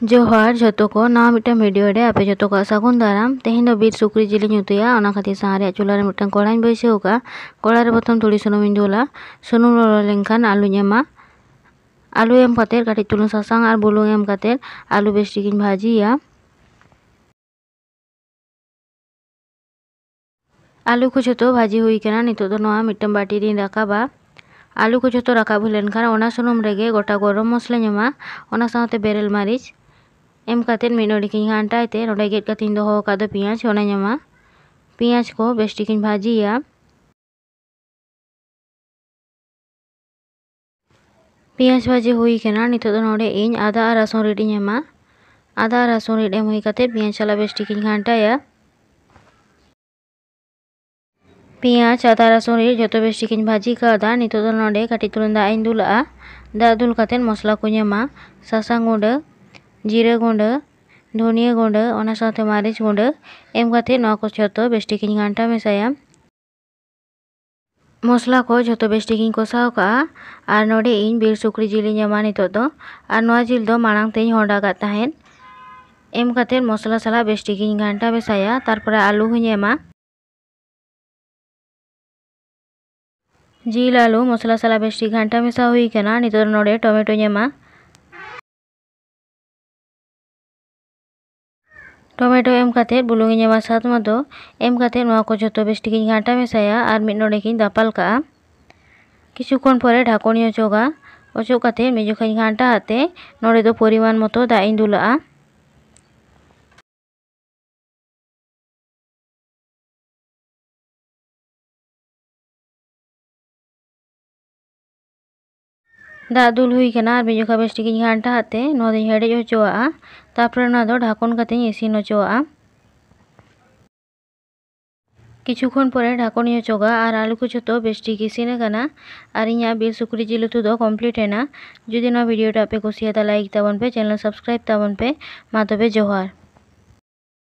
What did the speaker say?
Johar joto ko na mita medio de ape joto ka sakun daram tehindo bir sukri jili nyutu ya ona kati sahari a chulare mutang kolain bai seuka kolare botom tuli sunum indula sunum lolo lengkan alu nyema alu yang kater kari tulung sasang al bulung yang kater alu bes dikin bahaji ya alu ku joto bahaji hui kena itu to noa mita mbati din dakaba alu ku joto raka bulen kara ona sunum rege gota gorom mosle nyema ona sahote beril maris. M katen mino dikin hanta ite noda get katin doho kado pias, yona nyama pias ko besh dikin bhaji ya Pias bhaji hui kena nito do noda in ada arason ridi nyama ada arason ridi em hui katen piyas chala besh dikin ya Pias ada arason ridi joto besh dikin bhaji kada nito do noda kati turun da indul a da dul katen mosla kunyama sasang udah ᱡᱤᱨᱟᱹ ᱜᱩᱸᱰᱟᱹ ᱫᱷᱩᱱᱤᱭᱟᱹ ᱜᱩᱸᱰᱟᱹ ᱚᱱᱟ ᱥᱟᱶᱛᱮ ᱢᱟᱹᱨᱤᱪ ᱜᱩᱸᱰᱟᱹ ᱮᱢ ᱠᱟᱛᱮᱫ ᱱᱚᱣᱟ ᱠᱚ ᱡᱷᱚᱛᱚ ᱵᱮᱥ ᱴᱷᱤᱠᱤᱧ ᱜᱷᱟᱱᱴᱟ ᱢᱮᱥᱟᱭᱟ ᱢᱚᱥᱞᱟ ᱠᱚ ᱡᱷᱚᱛᱚ ᱵᱮᱥ ᱴᱷᱤᱠᱤᱧ ᱠᱚᱥᱟᱣ ᱠᱟᱜᱼᱟ ᱟᱨ ᱱᱚᱰᱮ ᱤᱧ ᱵᱤᱨ ᱥᱩᱠᱨᱤ ᱡᱤᱞᱤᱧ ᱮᱢᱟ ᱱᱤᱛᱚᱜ ᱫᱚ ᱟᱨ ᱱᱚᱣᱟ ᱡᱤᱞ ᱫᱚ ᱢᱟᱲᱟᱝ ᱛᱮᱧ ᱦᱚᱸᱰᱟ ᱠᱟᱜ ᱛᱟᱦᱮᱸᱫ ᱮᱢ ᱠᱟᱛᱮᱫ ᱢᱚᱥᱞᱟ ᱥᱟᱞᱟᱜ ᱵᱮᱥ ᱴᱷᱤᱠᱤᱧ ᱜᱷᱟᱱᱴᱟ ᱢᱮᱥᱟᱭᱟ ᱛᱟᱨᱯᱚᱨᱮ ᱟᱹᱞᱩ ᱦᱚᱸᱧ ᱮᱢᱟ ᱡᱤᱞ ᱟᱹᱞᱩ ᱢᱚᱥᱞᱟ ᱥᱟᱞᱟᱜ ᱵᱮᱥ ᱴᱷᱤᱠ ᱜᱷᱟᱱᱴᱟ ᱢᱮᱥᱟ ᱦᱩᱭ ᱠᱟᱱᱟ ᱱᱤᱛᱚᱜ ᱱᱚᱰᱮ ᱴᱚᱢᱮᱴᱳᱧ ᱮᱢᱟ ᱴᱚᱢᱮᱴᱳ ᱮᱢ ᱠᱟᱛᱮᱫ ᱵᱩᱞᱩᱝ ᱤᱧ ᱮᱢᱟ ᱥᱟᱫ ᱢᱚᱛᱚ ᱮᱢ ᱠᱟᱛᱮᱫ ᱱᱚᱣᱟ ᱠᱚ ᱡᱷᱚᱛᱚ ᱵᱮᱥ ᱴᱷᱤᱠ ᱤᱧ ᱜᱷᱟᱱᱴᱟ ᱢᱮᱥᱟᱭᱟ ᱟᱨ ᱢᱤᱫ ᱰᱚᱸᱰᱮᱠᱤᱧ ᱫᱟᱯᱟᱞ ᱠᱟᱜᱼᱟ ᱠᱤᱪᱷᱩ ᱠᱷᱚᱱ ᱯᱚᱨᱮ ᱰᱷᱟᱠᱚᱱᱤᱧ ᱚᱪᱚᱜᱟ ᱚᱪᱚᱜ ᱠᱟᱛᱮᱫ ᱢᱤᱫ ᱡᱚᱠᱷᱟᱧ ᱜᱷᱟᱱᱴᱟ ᱟᱛᱮ ᱱᱚᱰᱮ ᱫᱚ ᱯᱚᱨᱤᱢᱟᱱ ᱢᱚᱛᱚ ᱫᱟᱜ ᱤᱧ ᱫᱩᱞᱟᱜᱼᱟ ᱫᱟᱜ ᱫᱩᱞ ᱦᱩᱭ ᱠᱟᱱᱟ ᱟᱨ ᱵᱷᱮᱡᱚᱠᱟ ᱵᱮᱥ ᱴᱷᱤᱠᱤᱧ ᱜᱷᱟᱱᱴᱟ ᱟᱛᱮ ᱱᱚᱣᱟ ᱫᱚᱧ ᱦᱮᱰᱮᱡ ᱦᱚᱪᱚᱣᱟᱜᱼᱟ ᱛᱟᱨᱯᱚᱨᱮ ᱱᱚᱣᱟ ᱫᱚ ᱰᱷᱟᱠᱚᱱ ᱠᱟᱛᱮᱧ ᱤᱥᱤᱱ ᱦᱚᱪᱚᱣᱟᱜᱼᱟ কিছুক্ষণ পরে ঢাকনি চোগা আর আলু কুচোতো বেশ ঠিক ইসিনে কানা আর ইয়া বীর সুকরি জিল তো দো কমপ্লিট হেনা যদি না ভিডিওটা আপে কুসিয়া তা লাইক তাবন পে চ্যানেল সাবস্ক্রাইব তাবন পে মা তবে জোহার